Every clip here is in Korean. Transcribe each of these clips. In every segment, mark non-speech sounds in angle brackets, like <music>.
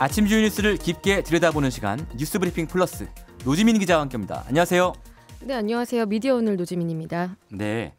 아침 주요 뉴스를 깊게 들여다보는 시간 뉴스브리핑 플러스 노지민 기자와 함께합니다. 안녕하세요. 네, 안녕하세요. 미디어 오늘 노지민입니다. 네.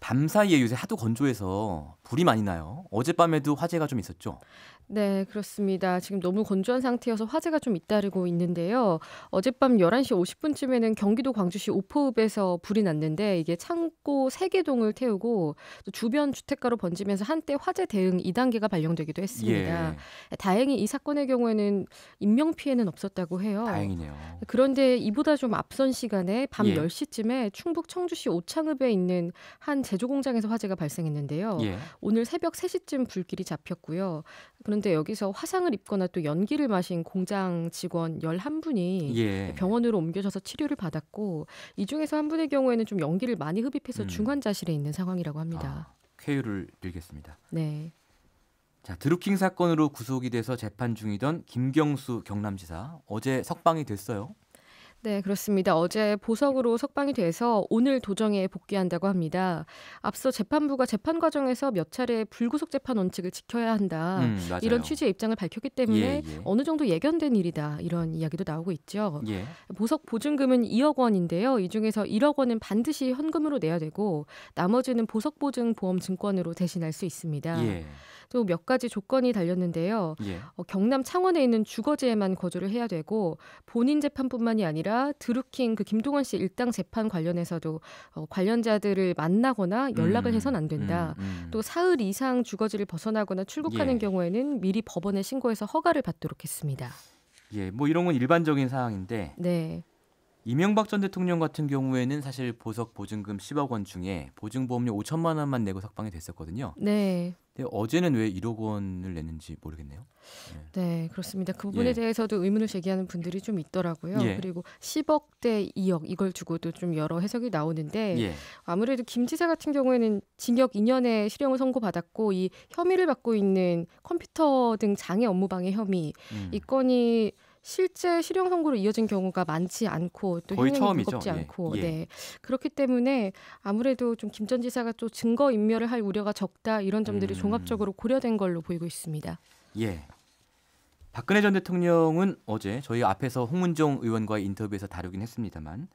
밤 사이에 요새 하도 건조해서 불이 많이 나요. 어젯밤에도 화재가 좀 있었죠. 네, 그렇습니다. 지금 너무 건조한 상태여서 화재가 좀 잇따르고 있는데요. 어젯밤 11시 50분쯤에는 경기도 광주시 오포읍에서 불이 났는데 이게 창고 3개 동을 태우고 주변 주택가로 번지면서 한때 화재 대응 2단계가 발령되기도 했습니다. 예. 다행히 이 사건의 경우에는 인명 피해는 없었다고 해요. 다행이네요. 그런데 이보다 좀 앞선 시간에 밤 예. 10시쯤에 충북 청주시 오창읍에 있는 한 제조 공장에서 화재가 발생했는데요. 예. 오늘 새벽 3시쯤 불길이 잡혔고요. 그런데 여기서 화상을 입거나 또 연기를 마신 공장 직원 11분이 예. 병원으로 옮겨져서 치료를 받았고 이 중에서 한 분의 경우에는 좀 연기를 많이 흡입해서 음. 중환자실에 있는 상황이라고 합니다. 아, 쾌유를 빌겠습니다. 네. 자, 드루킹 사건으로 구속이 돼서 재판 중이던 김경수 경남지사 어제 석방이 됐어요. 네, 그렇습니다. 어제 보석으로 석방이 돼서 오늘 도정에 복귀한다고 합니다. 앞서 재판부가 재판 과정에서 몇 차례 불구속 재판 원칙을 지켜야 한다. 음, 이런 취지의 입장을 밝혔기 때문에 예, 예. 어느 정도 예견된 일이다. 이런 이야기도 나오고 있죠. 예. 보석 보증금은 2억 원인데요. 이 중에서 1억 원은 반드시 현금으로 내야 되고 나머지는 보석 보증 보험 증권으로 대신할 수 있습니다. 예. 또몇 가지 조건이 달렸는데요. 예. 어, 경남 창원에 있는 주거지에만 거주를 해야 되고 본인 재판뿐만이 아니라 드루킹 그 김동원 씨 일당 재판 관련해서도 어, 관련자들을 만나거나 연락을 음, 해선 안 된다. 음, 음. 또 사흘 이상 주거지를 벗어나거나 출국하는 예. 경우에는 미리 법원에 신고해서 허가를 받도록 했습니다. 예, 뭐 이런 건 일반적인 사항인데 네. 이명박 전 대통령 같은 경우에는 사실 보석 보증금 10억 원 중에 보증보험료 5천만 원만 내고 석방이 됐었거든요. 네. 근데 어제는 왜 1억 원을 냈는지 모르겠네요. 네, 네 그렇습니다. 그 부분에 예. 대해서도 의문을 제기하는 분들이 좀 있더라고요. 예. 그리고 10억 대 2억 이걸 주고도 좀 여러 해석이 나오는데 예. 아무래도 김 지사 같은 경우에는 징역 2년의 실형을 선고받았고 이 혐의를 받고 있는 컴퓨터 등 장애 업무 방해 혐의 음. 이 건이 실제 실형 선고로 이어진 경우가 많지 않고 또 거의 처음이죠. 무겁지 예. 않고 예. 예. 네. 그렇기 때문에 아무래도 좀김전 지사가 또 증거 인멸을 할 우려가 적다 이런 점들이 음. 종합적으로 고려된 걸로 보이고 있습니다. 예. 박근혜 전 대통령은 어제 저희 앞에서 홍문종 의원과의 인터뷰에서 다루긴 했습니다만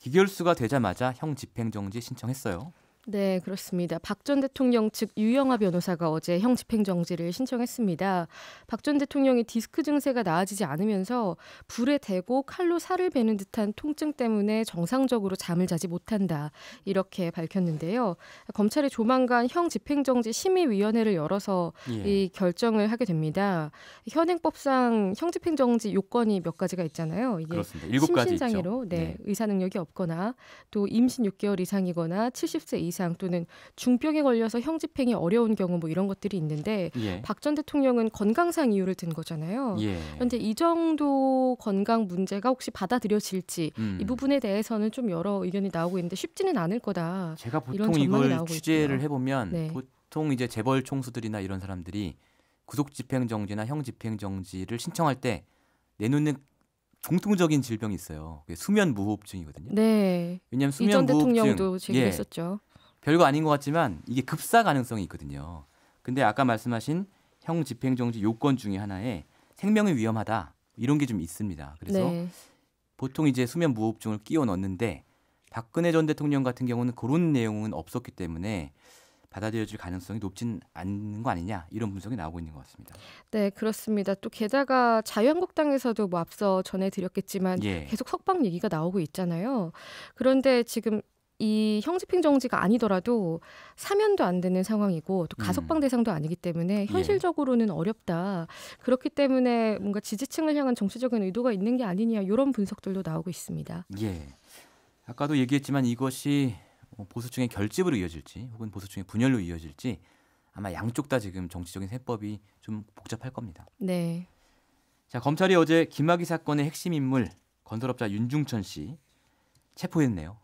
기결수가 되자마자 형 집행정지 신청했어요. 네, 그렇습니다. 박 전 대통령 측 유영아 변호사가 어제 형 집행정지를 신청했습니다. 박 전 대통령이 디스크 증세가 나아지지 않으면서 불에 대고 칼로 살을 베는 듯한 통증 때문에 정상적으로 잠을 자지 못한다. 이렇게 밝혔는데요. 검찰이 조만간 형 집행정지 심의위원회를 열어서 예. 이 결정을 하게 됩니다. 현행법상 형 집행정지 요건이 몇 가지가 있잖아요. 이게 그렇습니다. 7가지 심신장애로 네, 네, 의사 능력이 없거나 또 임신 6개월 이상이거나 70세 이상 이상 또는 중병에 걸려서 형집행이 어려운 경우 뭐 이런 것들이 있는데 예. 박전 대통령은 건강상 이유를 든 거잖아요. 예. 그런데 이 정도 건강 문제가 혹시 받아들여질지 음. 이 부분에 대해서는 좀 여러 의견이 나오고 있는데 쉽지는 않을 거다. 제가 보통 이걸 취재를 있구나. 해보면 네. 보통 이제 재벌 총수들이나 이런 사람들이 구속 집행 정지나 형 집행 정지를 신청할 때 내놓는 공통적인 질병이 있어요. 수면 무호흡증이거든요. 네. 왜냐면 수면 무호흡증. 전 대통령도 제기했었죠. 예, 별거 아닌 것 같지만 이게 급사 가능성이 있거든요. 근데 아까 말씀하신 형 집행정지 요건 중에 하나에 생명이 위험하다 이런 게 좀 있습니다. 그래서 네. 보통 이제 수면 무호흡증을 끼워 넣는데 박근혜 전 대통령 같은 경우는 그런 내용은 없었기 때문에 받아들여질 가능성이 높진 않는거 아니냐 이런 분석이 나오고 있는 것 같습니다. 네 그렇습니다. 또 게다가 자유한국당에서도 뭐 앞서 전해드렸겠지만 예. 계속 석방 얘기가 나오고 있잖아요. 그런데 지금 이 형집행 정지가 아니더라도 사면도 안 되는 상황이고 또 가석방 음. 대상도 아니기 때문에 예. 현실적으로는 예. 어렵다. 그렇기 때문에 뭔가 지지층을 향한 정치적인 의도가 있는 게 아니냐 이런 분석들도 나오고 있습니다. 예. 아까도 얘기했지만 이것이 뭐 보수층의 결집으로 이어질지 혹은 보수층의 분열로 이어질지 아마 양쪽 다 지금 정치적인 해법이 좀 복잡할 겁니다. 네. 자 검찰이 어제 김학의 사건의 핵심 인물 건설업자 윤중천 씨 체포했네요.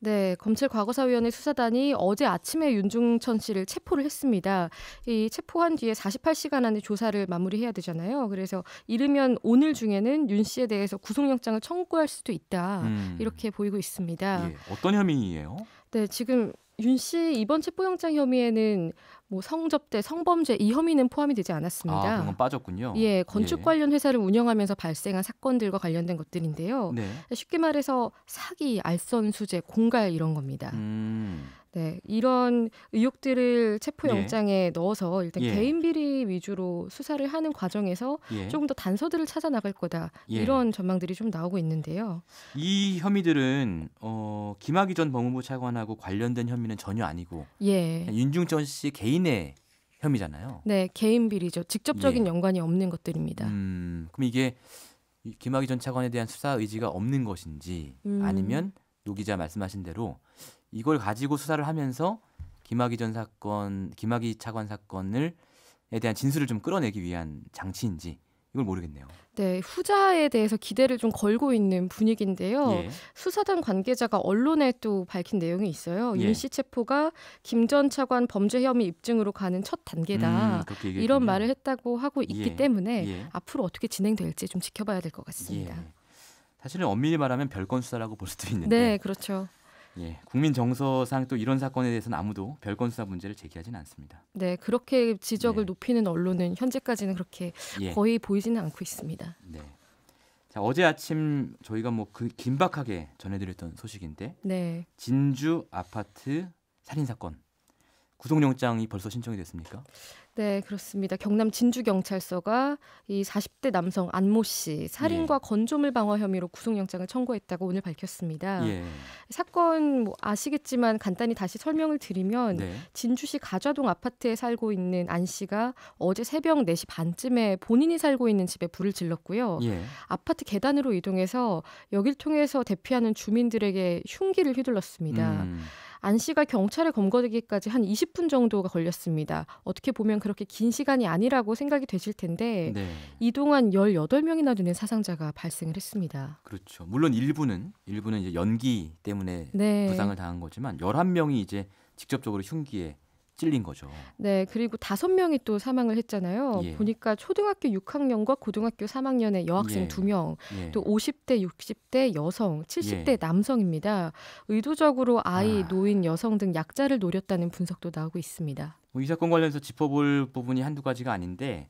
네, 검찰과거사위원회 수사단이 어제 아침에 윤중천 씨를 체포를 했습니다. 이 체포한 뒤에 48시간 안에 조사를 마무리해야 되잖아요. 그래서 이르면 오늘 중에는 윤 씨에 대해서 구속영장을 청구할 수도 있다. 음. 이렇게 보이고 있습니다. 예, 어떤 혐의예요? 네, 지금 윤씨 이번 체포영장 혐의에는 뭐 성접대, 성범죄 이 혐의는 포함이 되지 않았습니다. 아, 그건 빠졌군요. 예, 건축 예. 관련 회사를 운영하면서 발생한 사건들과 관련된 것들인데요. 네. 쉽게 말해서 사기, 알선 수재, 공갈 이런 겁니다. 음. 네, 이런 의혹들을 체포영장에 예. 넣어서 일단 예. 개인 비리 위주로 수사를 하는 과정에서 예. 조금 더 단서들을 찾아 나갈 거다 예. 이런 전망들이 좀 나오고 있는데요. 이 혐의들은 어, 김학의 전 법무부 차관하고 관련된 혐의는 전혀 아니고 예. 윤중천 씨 개인의 혐의잖아요. 네, 개인 비리죠. 직접적인 예. 연관이 없는 것들입니다. 음, 그럼 이게 김학의 전 차관에 대한 수사 의지가 없는 것인지 음. 아니면 노 기자 말씀하신 대로 이걸 가지고 수사를 하면서 김학의 전 사건, 김학의 차관 사건을 에 대한 진술을 좀 끌어내기 위한 장치인지 이걸 모르겠네요. 네, 후자에 대해서 기대를 좀 걸고 있는 분위기인데요. 예. 수사단 관계자가 언론에 또 밝힌 내용이 있어요. 예. 윤씨 체포가 김 전 차관 범죄 혐의 입증으로 가는 첫 단계다. 음, 이런 말을 했다고 하고 있기 예. 때문에 예. 앞으로 어떻게 진행될지 좀 지켜봐야 될 것 같습니다. 예. 사실은 엄밀히 말하면 별건 수사라고 볼 수도 있는데. 네, 그렇죠. 예, 국민 정서상 또 이런 사건에 대해서는 아무도 별건 수사 문제를 제기하진 않습니다. 네, 그렇게 지적을 예. 높이는 언론은 현재까지는 그렇게 예. 거의 보이지는 않고 있습니다. 네. 자, 어제 아침 저희가 뭐그 긴박하게 전해드렸던 소식인데 네. 진주 아파트 살인 사건 구속영장이 벌써 신청이 됐습니까? 네, 그렇습니다. 경남 진주경찰서가 이 40대 남성 안 모 씨 살인과 예. 건조물 방어 혐의로 구속영장을 청구했다고 오늘 밝혔습니다. 예. 사건 뭐 아시겠지만 간단히 다시 설명을 드리면 네. 진주시 가좌동 아파트에 살고 있는 안 씨가 어제 새벽 4시 반쯤에 본인이 살고 있는 집에 불을 질렀고요. 예. 아파트 계단으로 이동해서 여길 통해서 대피하는 주민들에게 흉기를 휘둘렀습니다. 음. 안 씨가 경찰에 검거되기까지 한 20분 정도가 걸렸습니다. 어떻게 보면 그렇게 긴 시간이 아니라고 생각이 되실 텐데 네. 이동안 18명이나 되는 사상자가 발생을 했습니다. 그렇죠. 물론 일부는 일부는 이제 연기 때문에 네. 부상을 당한 거지만 11명이 이제 직접적으로 흉기에 찔린 거죠. 네, 그리고 다섯 명이 또 사망을 했잖아요. 예. 보니까 초등학교 6학년과 고등학교 3학년의 여학생 예. 명 예. 또 50대, 60대 여성, 70대 예. 남성입니다. 의도적으로 아이, 아. 노인, 여성 등 약자를 노렸다는 분석도 나오고 있습니다. 뭐이 사건 관련해서 짚어볼 부분이 한두 가지가 아닌데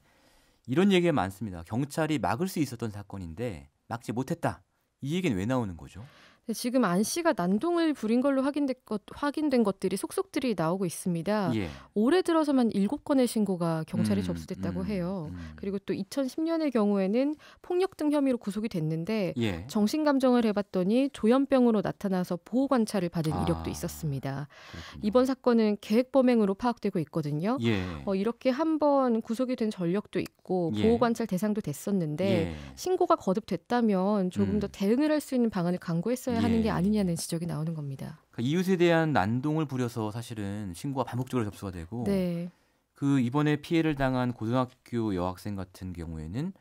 이런 얘기가 많습니다. 경찰이 막을 수 있었던 사건인데 막지 못했다. 이 얘기는 왜 나오는 거죠? 네, 지금 안 씨가 난동을 부린 걸로 확인된, 것, 확인된 것들이 속속들이 나오고 있습니다. 예. 올해 들어서만 7건의 신고가 경찰에 음, 접수됐다고 음, 해요. 음. 그리고 또 2010년의 경우에는 폭력 등 혐의로 구속이 됐는데 예. 정신 감정을 해봤더니 조현병으로 나타나서 보호 관찰을 받은 아, 이력도 있었습니다. 그렇군요. 이번 사건은 계획 범행으로 파악되고 있거든요. 예. 어, 이렇게 한번 구속이 된 전력도 있고 예. 보호 관찰 대상도 됐었는데 예. 신고가 거듭됐다면 조금 더 음. 대응을 할 수 있는 방안을 강구했어요 예. 하는 게 아니냐는 지적이 나오는 겁니다. 그러니까 이웃에 대한 난동을 부려서 사실은 신고가 반복적으로 접수가 되고 네. 그 이번에 피해를 당한 고등학교 여학생 같은 경우에는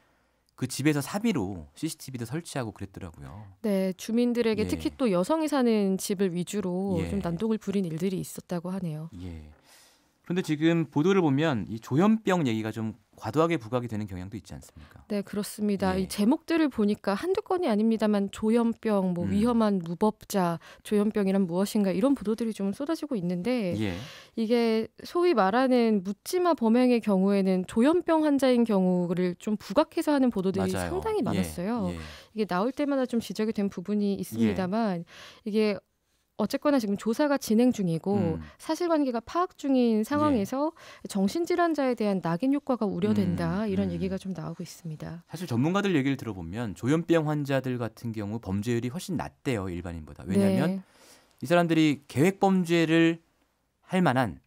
그 집에서 사비로 CCTV도 설치하고 그랬더라고요. 네, 주민들에게 예. 특히 또 여성이 사는 집을 위주로 예. 좀 난동을 부린 일들이 있었다고 하네요. 예. 그런데 지금 보도를 보면 이 조현병 얘기가 좀 과도하게 부각이 되는 경향도 있지 않습니까? 네, 그렇습니다. 예. 이 제목들을 보니까 한두 건이 아닙니다만 조현병, 뭐 음. 위험한 무법자, 조현병이란 무엇인가 이런 보도들이 좀 쏟아지고 있는데 예. 이게 소위 말하는 묻지마 범행의 경우에는 조현병 환자인 경우를 좀 부각해서 하는 보도들이 맞아요. 상당히 예. 많았어요. 예. 이게 나올 때마다 좀 지적이 된 부분이 있습니다만 이게 어쨌거나 지금 조사가 진행 중이고 음. 사실관계가 파악 중인 상황에서 예. 정신질환자에 대한 낙인 효과가 우려된다 음. 음. 이런 음. 얘기가 좀 나오고 있습니다. 사실 전문가들 얘기를 들어보면 조현병 환자들 같은 경우 범죄율이 훨씬 낮대요 일반인보다 왜냐하면 네. 이 사람들이 계획 범죄를 할 만한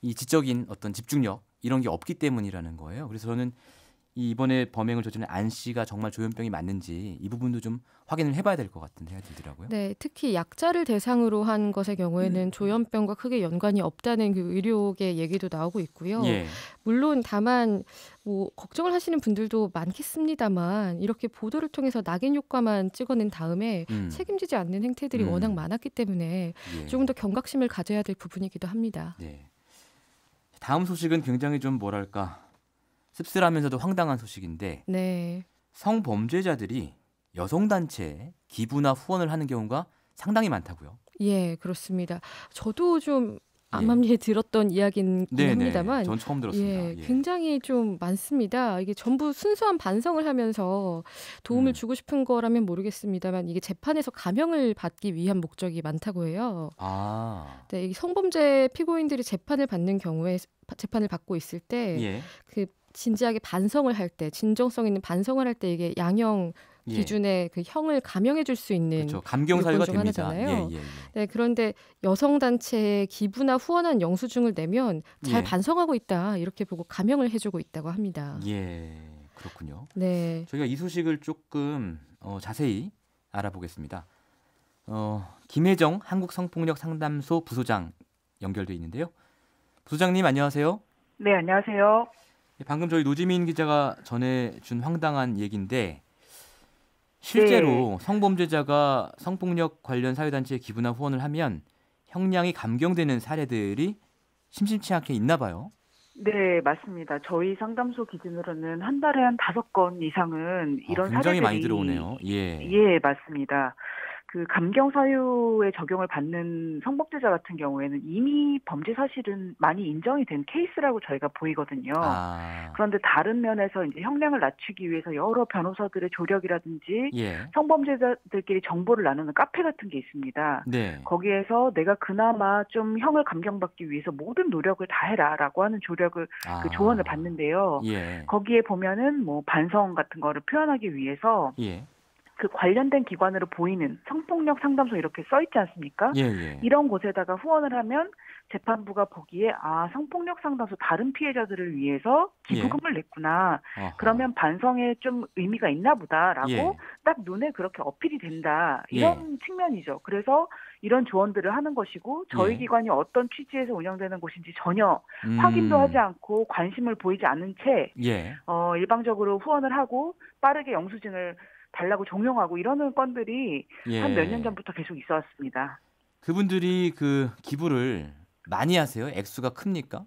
이 지적인 어떤 집중력 이런 게 없기 때문이라는 거예요. 그래서 저는 이 이번에 범행을 저지른 안 씨가 정말 조현병이 맞는지 이 부분도 좀 확인을 해봐야 될 것 같은 생각이 들더라고요. 네, 특히 약자를 대상으로 한 것의 경우에는 네. 조현병과 크게 연관이 없다는 그 의료계 얘기도 나오고 있고요. 예. 물론 다만 뭐 걱정을 하시는 분들도 많겠습니다만 이렇게 보도를 통해서 낙인 효과만 찍어낸 다음에 음. 책임지지 않는 행태들이 음. 워낙 많았기 때문에 예. 조금 더 경각심을 가져야 될 부분이기도 합니다. 네. 다음 소식은 굉장히 좀 뭐랄까 씁쓸하면서도 황당한 소식인데 네. 성범죄자들이 여성단체에 기부나 후원을 하는 경우가 상당히 많다고요. 예, 그렇습니다. 저도 좀 예. 암암리에 예. 들었던 이야기는 네, 네. 합니다만, 전 처음 들었습니다. 예, 예, 굉장히 좀 많습니다. 이게 전부 순수한 반성을 하면서 도움을 음. 주고 싶은 거라면 모르겠습니다만 이게 재판에서 감형을 받기 위한 목적이 많다고 해요. 아, 네, 성범죄 피고인들이 재판을 받는 경우에 재판을 받고 있을 때그 예. 그 진지하게 반성을 할 때, 진정성 있는 반성을 할 때 이게 양형 예. 기준의 예. 그 형을 감형해 줄 수 있는 그렇죠. 감경 사유가 됩니다. 하 예, 예, 예, 네, 그런데 여성 단체에 기부나 후원한 영수증을 내면 잘 예. 반성하고 있다 이렇게 보고 감형을 해주고 있다고 합니다. 예, 그렇군요. 네, 저희가 이 소식을 조금 어, 자세히 알아보겠습니다. 어, 김혜정 한국 성폭력 상담소 부소장 연결돼 있는데요. 부소장님 안녕하세요. 네, 안녕하세요. 예, 방금 저희 노지민 기자가 전해준 황당한 얘기인데 실제로 네. 성범죄자가 성폭력 관련 사회단체에 기부나 후원을 하면 형량이 감경되는 사례들이 심심치 않게 있나 봐요. 네, 맞습니다. 저희 상담소 기준으로는 한 달에 한 다섯 건 이상은 어, 이런 아, 굉장히 사례들이 많이 들어오네요. 예, 예, 맞습니다. 그 감경 사유에 적용을 받는 성범죄자 같은 경우에는 이미 범죄 사실은 많이 인정이 된 케이스라고 저희가 보이거든요. 아. 그런데 다른 면에서 이제 형량을 낮추기 위해서 여러 변호사들의 조력이라든지 예. 성범죄자들끼리 정보를 나누는 카페 같은 게 있습니다. 네. 거기에서 내가 그나마 좀 형을 감경받기 위해서 모든 노력을 다해라라고 하는 조력을 아. 그 조언을 받는데요. 예. 거기에 보면은 뭐 반성 같은 거를 표현하기 위해서 예. 그 관련된 기관으로 보이는 성폭력 상담소 이렇게 써 있지 않습니까? 예, 예. 이런 곳에다가 후원을 하면 재판부가 보기에 아 성폭력 상담소 다른 피해자들을 위해서 기부금을 예. 냈구나. 어허. 그러면 반성에 좀 의미가 있나 보다라고 예. 딱 눈에 그렇게 어필이 된다. 이런 예. 측면이죠. 그래서 이런 조언들을 하는 것이고 저희 예. 기관이 어떤 취지에서 운영되는 곳인지 전혀 음. 확인도 하지 않고 관심을 보이지 않은 채 어, 일방적으로 후원을 하고 빠르게 영수증을 달라고 종용하고 이러는 건들이 예. 한몇 년 전부터 계속 있어 왔습니다. 그분들이 그 기부를 많이 하세요? 액수가 큽니까?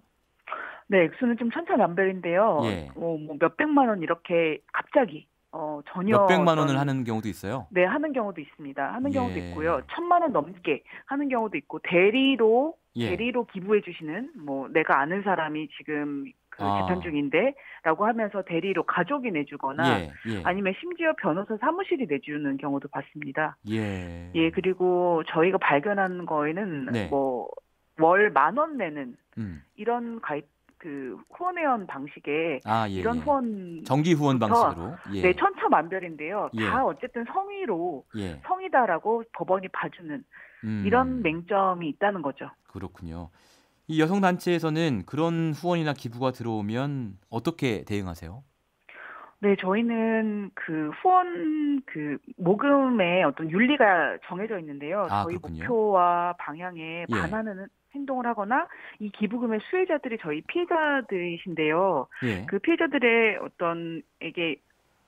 네, 액수는 좀 천차만별인데요. 예. 어, 뭐 몇백만 원 이렇게 갑자기 어, 전혀 몇백만 원을 전... 하는 경우도 있어요. 네, 하는 경우도 있습니다. 하는 예. 경우도 있고요. 천만 원 넘게 하는 경우도 있고 대리로 예. 대리로 기부해 주시는 뭐 내가 아는 사람이 지금 그 아. 재판 중인데라고 하면서 대리로 가족이 내주거나 예, 예. 아니면 심지어 변호사 사무실이 내주는 경우도 봤습니다. 예. 예 그리고 저희가 발견한 거에는 네. 뭐월 만 원 내는 음. 이런 가입 그 후원 회원 방식의 아, 예, 이런 예. 후원 정기 후원 방식으로 예. 네 천차만별인데요 예. 다 어쨌든 성의로 예. 성이다라고 법원이 봐주는 음. 이런 맹점이 있다는 거죠. 그렇군요. 이 여성 단체에서는 그런 후원이나 기부가 들어오면 어떻게 대응하세요? 네, 저희는 그 후원 그 모금의 어떤 윤리가 정해져 있는데요. 아, 저희 그렇군요. 목표와 방향에 예. 반하는 행동을 하거나 이 기부금의 수혜자들이 저희 피해자들이신데요. 예. 그 피해자들의 어떤 이게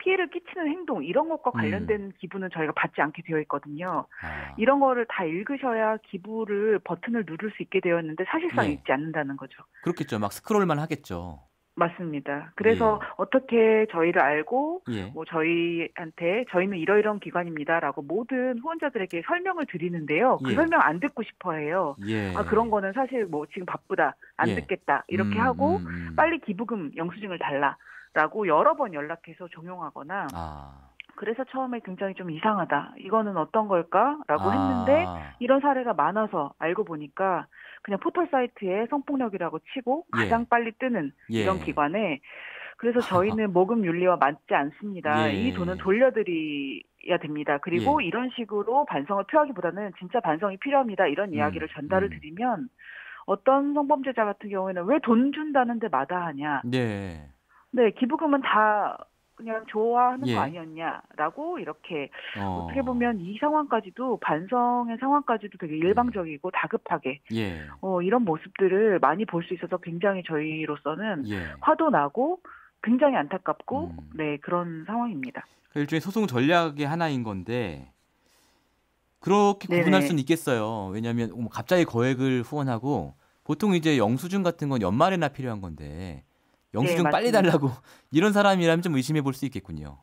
피해를 끼치는 행동 이런 것과 음. 관련된 음. 기부는 저희가 받지 않게 되어 있거든요. 아. 이런 거를 다 읽으셔야 기부를 버튼을 누를 수 있게 되었는데 사실상 네. 읽지 않는다는 거죠. 그렇겠죠. 막 스크롤만 하겠죠. 맞습니다. 그래서 예. 어떻게 저희를 알고 예. 뭐 저희한테 저희는 이러이러한 기관입니다라고 모든 후원자들에게 설명을 드리는데요. 그 예. 설명 안 듣고 싶어해요. 예. 아 그런 거는 사실 뭐 지금 바쁘다 안 예. 듣겠다 이렇게 음, 하고 음, 음. 빨리 기부금 영수증을 달라 라고 여러 번 연락해서 종용하거나 아. 그래서 처음에 굉장히 좀 이상하다. 이거는 어떤 걸까라고 아. 했는데 이런 사례가 많아서 알고 보니까 그냥 포털 사이트에 성폭력이라고 치고 예. 가장 예. 빨리 뜨는 예. 이런 기관에 그래서 아. 저희는 모금 윤리와 맞지 않습니다. 예. 이 돈은 돌려드려야 됩니다. 그리고 예. 이런 식으로 반성을 표하기보다는 진짜 반성이 필요합니다. 이런 음, 이야기를 전달을 음. 드리면 어떤 성범죄자 같은 경우에는 왜 돈 준다는데 마다하냐. 예. 네, 기부금은 다 그냥 좋아하는 예. 거 아니었냐라고 이렇게 어. 떻게 보면 이 상황까지도 반성의 상황까지도 되게 네. 일방적이고 예. 다급하게 예. 어, 이런 모습들을 많이 볼 수 있어서 굉장히 저희로서는 예. 화도 나고 굉장히 안타깝고 음. 네 그런 상황입니다. 그러니까 일종의 소송 전략의 하나인 건데 그렇게 구분할 수는 있겠어요. 왜냐하면 뭐 갑자기 거액을 후원하고 보통 이제 영수증 같은 건 연말에나 필요한 건데 영수증 네, 빨리 달라고 <laughs> 이런 사람이라면 좀 의심해 볼 수 있겠군요.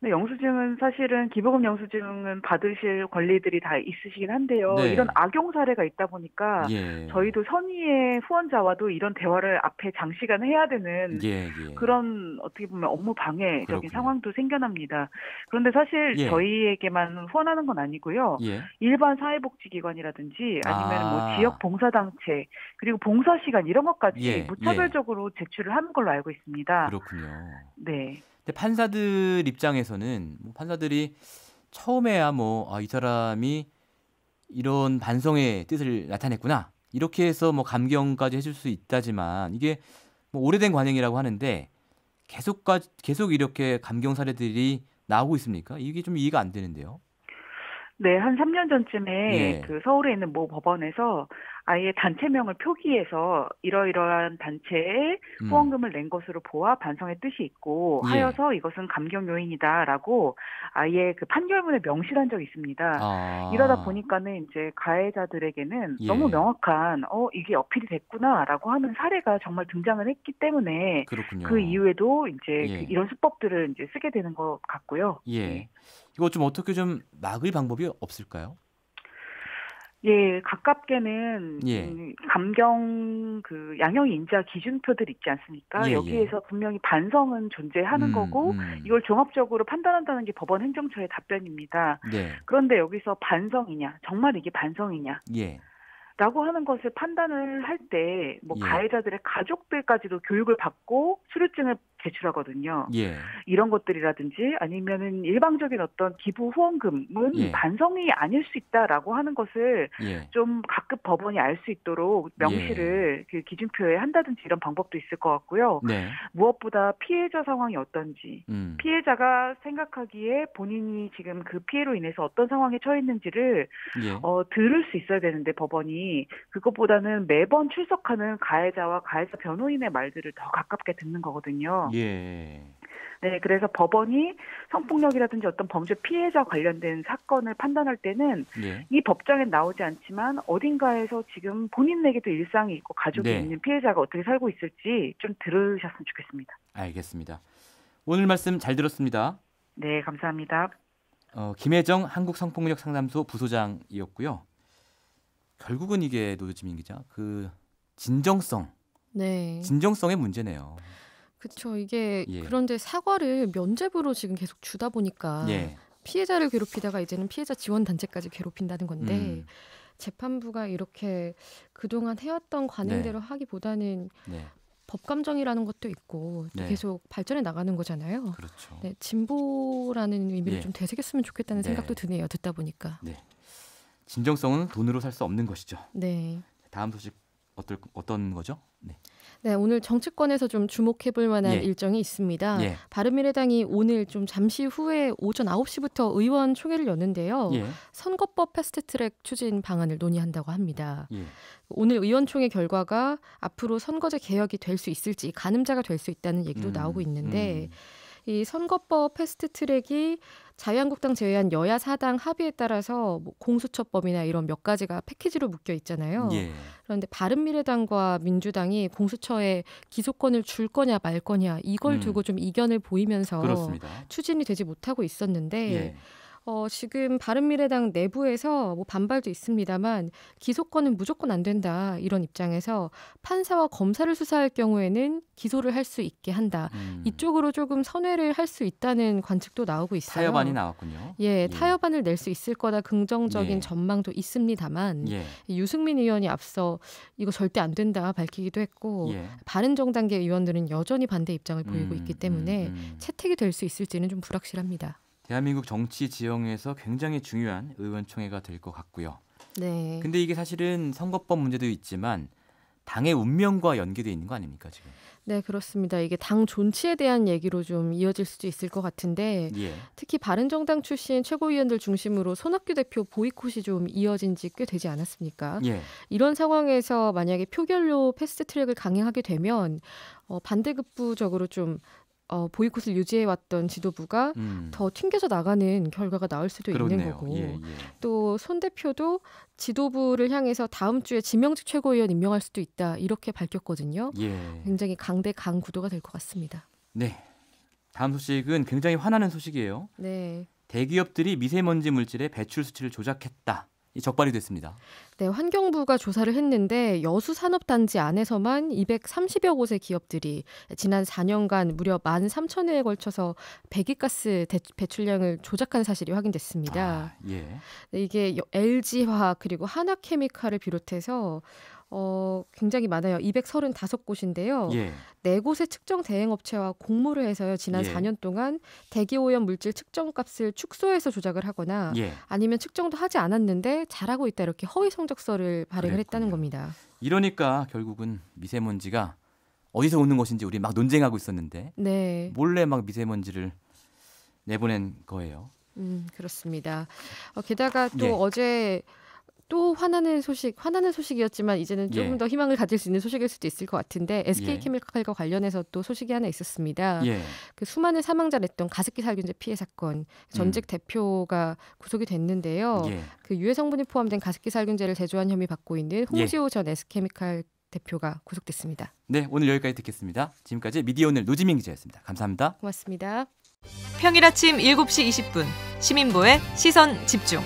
근데 영수증은 사실은 기부금 영수증은 받으실 권리들이 다 있으시긴 한데요. 네. 이런 악용 사례가 있다 보니까 예. 저희도 선의의 후원자와도 이런 대화를 앞에 장시간 해야 되는 예, 예. 그런 어떻게 보면 업무 방해적인 그렇군요. 상황도 생겨납니다. 그런데 사실 예. 저희에게만 후원하는 건 아니고요. 예. 일반 사회복지기관이라든지 아니면 뭐 아. 뭐 지역 봉사단체 그리고 봉사 시간 이런 것까지 예, 무차별적으로 제출을 하는 걸로 알고 있습니다. 그렇군요. 네. 근데 판사들 입장에서는 뭐 판사들이 처음에야 뭐, 아, 이 사람이 이런 반성의 뜻을 나타냈구나. 이렇게 해서 뭐 감경까지 해줄 수 있다지만 이게 뭐 오래된 관행이라고 하는데 계속, 가, 계속 이렇게 감경 사례들이 나오고 있습니까? 이게 좀 이해가 안 되는데요. 네, 한 3년 전쯤에 예. 그 서울에 있는 모 법원에서 아예 단체명을 표기해서 이러이러한 단체에 음. 후원금을 낸 것으로 보아 반성의 뜻이 있고 예. 하여서 이것은 감경 요인이다라고 아예 그 판결문에 명시한 적이 있습니다. 아. 이러다 보니까는 이제 가해자들에게는 예. 너무 명확한 어 이게 어필이 됐구나라고 하는 사례가 정말 등장을 했기 때문에 그렇군요. 그 이후에도 이제 예. 그 이런 수법들을 이제 쓰게 되는 것 같고요. 예. 예. 이거 좀 어떻게 좀 막을 방법이 없을까요? 예, 가깝게는 예. 음, 감경 그 양형 인자 기준표들 있지 않습니까? 예, 예. 여기에서 예. 분명히 반성은 존재하는 음, 거고 음. 이걸 종합적으로 판단한다는 게 법원 행정처의 답변입니다. 네. 그런데 여기서 반성이냐, 정말 이게 반성이냐? 예. 라고 하는 것을 판단을 할 때, 뭐, 예. 가해자들의 가족들까지도 교육을 받고 수료증을 제출하거든요. 예. 이런 것들이라든지 아니면은 일방적인 어떤 기부 후원금은 예. 반성이 아닐 수 있다라고 하는 것을 예. 좀 각급 법원이 알 수 있도록 예. 명시를 그 기준표에 한다든지 이런 방법도 있을 것 같고요. 네. 무엇보다 피해자 상황이 어떤지, 음. 피해자가 생각하기에 본인이 지금 그 피해로 인해서 어떤 상황에 처해 있는지를 예. 어, 들을 수 있어야 되는데 법원이 그것보다는 매번 출석하는 가해자와 가해자 변호인의 말들을 더 가깝게 듣는 거거든요. 예. 네, 그래서 법원이 성폭력이라든지 어떤 범죄 피해자 관련된 사건을 판단할 때는 예. 이 법정엔 나오지 않지만 어딘가에서 지금 본인에게도 일상이 있고 가족이 네. 있는 피해자가 어떻게 살고 있을지 좀 들으셨으면 좋겠습니다. 알겠습니다. 오늘 말씀 잘 들었습니다. 네, 감사합니다. 어, 김혜정 한국성폭력 상담소 부소장이었고요. 결국은 이게 노지민 기자 그 진정성, 네. 진정성의 문제네요. 그렇죠. 이게 예. 그런데 사과를 면죄부로 지금 계속 주다 보니까 예. 피해자를 괴롭히다가 이제는 피해자 지원 단체까지 괴롭힌다는 건데 음. 재판부가 이렇게 그동안 해왔던 관행대로 네. 하기보다는 네. 법감정이라는 것도 있고 네. 계속 발전해 나가는 거잖아요. 그렇죠. 네, 진보라는 의미를 예. 좀 되새겼으면 좋겠다는 네. 생각도 드네요. 듣다 보니까. 네. 진정성은 돈으로 살 수 없는 것이죠. 네. 다음 소식 어떨, 어떤 거죠? 네. 네, 오늘 정치권에서 좀 주목해 볼 만한 예. 일정이 있습니다. 예. 바른미래당이 오늘 좀 잠시 후에 오전 9시부터 의원 총회를 여는데요. 예. 선거법 패스트트랙 추진 방안을 논의한다고 합니다. 예. 오늘 의원총회 결과가 앞으로 선거제 개혁이 될 수 있을지 가늠자가 될 수 있다는 얘기도 음, 나오고 있는데 음. 이 선거법 패스트 트랙이 자유한국당 제외한 여야 사당 합의에 따라서 뭐 공수처법이나 이런 몇 가지가 패키지로 묶여 있잖아요. 예. 그런데 바른미래당과 민주당이 공수처에 기소권을 줄 거냐 말 거냐 이걸 음. 두고 좀 이견을 보이면서 그렇습니다. 추진이 되지 못하고 있었는데 예. 어, 지금 바른미래당 내부에서 뭐 반발도 있습니다만 기소권은 무조건 안 된다 이런 입장에서 판사와 검사를 수사할 경우에는 기소를 할 수 있게 한다 음. 이쪽으로 조금 선회를 할 수 있다는 관측도 나오고 있어요. 타협안이 나왔군요. 예, 예. 타협안을 낼 수 있을 거다 긍정적인 예. 전망도 있습니다만 예. 유승민 의원이 앞서 이거 절대 안 된다 밝히기도 했고 예. 바른정당계 의원들은 여전히 반대 입장을 보이고 음, 있기 때문에 음, 음. 채택이 될 수 있을지는 좀 불확실합니다. 대한민국 정치 지형에서 굉장히 중요한 의원총회가 될 것 같고요. 네. 근데 이게 사실은 선거법 문제도 있지만 당의 운명과 연계돼 있는 거 아닙니까 지금? 네 그렇습니다. 이게 당 존치에 대한 얘기로 좀 이어질 수도 있을 것 같은데 예. 특히 바른정당 출신 최고위원들 중심으로 손학규 대표 보이콧이 좀 이어진 지 꽤 되지 않았습니까? 예. 이런 상황에서 만약에 표결로 패스트트랙을 강행하게 되면 어, 반대급부적으로 좀 어, 보이콧을 유지해왔던 지도부가 음. 더 튕겨져 나가는 결과가 나올 수도 그렇네요. 있는 거고 예, 예. 또손 대표도 지도부를 향해서 다음 주에 지명직 최고위원 임명할 수도 있다 이렇게 밝혔거든요. 예. 굉장히 강대강 구도가 될 것 같습니다. 네, 다음 소식은 굉장히 화나는 소식이에요. 네. 대기업들이 미세먼지 물질의 배출 수치를 조작했다. 적발이 됐습니다. 네, 환경부가 조사를 했는데 여수 산업단지 안에서만 230여 곳의 기업들이 지난 4년간 무려 13,000회에 걸쳐서 배기가스 배출량을 조작한 사실이 확인됐습니다. 아, 예. 이게 l g 화 그리고 한화케미칼을 비롯해서 어, 굉장히 많아요. 235곳인데요. 예. 네 곳의 측정 대행 업체와 공모를 해서요. 지난 예. 4년 동안 대기 오염 물질 측정 값을 축소해서 조작을 하거나 예. 아니면 측정도 하지 않았는데 잘하고 있다 이렇게 허위 성적서를 발행을 했다는 겁니다. 이러니까 결국은 미세먼지가 어디서 오는 것인지 우리 막 논쟁하고 있었는데 네. 몰래 막 미세먼지를 내보낸 거예요. 음, 그렇습니다. 어, 게다가 또 예. 어제 또 화나는 소식, 화나는 소식이었지만 이제는 조금 예. 더 희망을 가질 수 있는 소식일 수도 있을 것 같은데 SK 예. 케미칼과 관련해서 또 소식이 하나 있었습니다. 예. 그 수많은 사망자냈던 가습기 살균제 피해 사건 전직 음. 대표가 구속이 됐는데요. 예. 그 유해 성분이 포함된 가습기 살균제를 제조한 혐의 받고 있는 예. 홍지호 전 SK 케미칼 대표가 구속됐습니다. 네, 오늘 여기까지 듣겠습니다. 지금까지 미디어 오늘 노지민 기자였습니다. 감사합니다. 고맙습니다. 평일 아침 7시 20분 시민보의 시선 집중.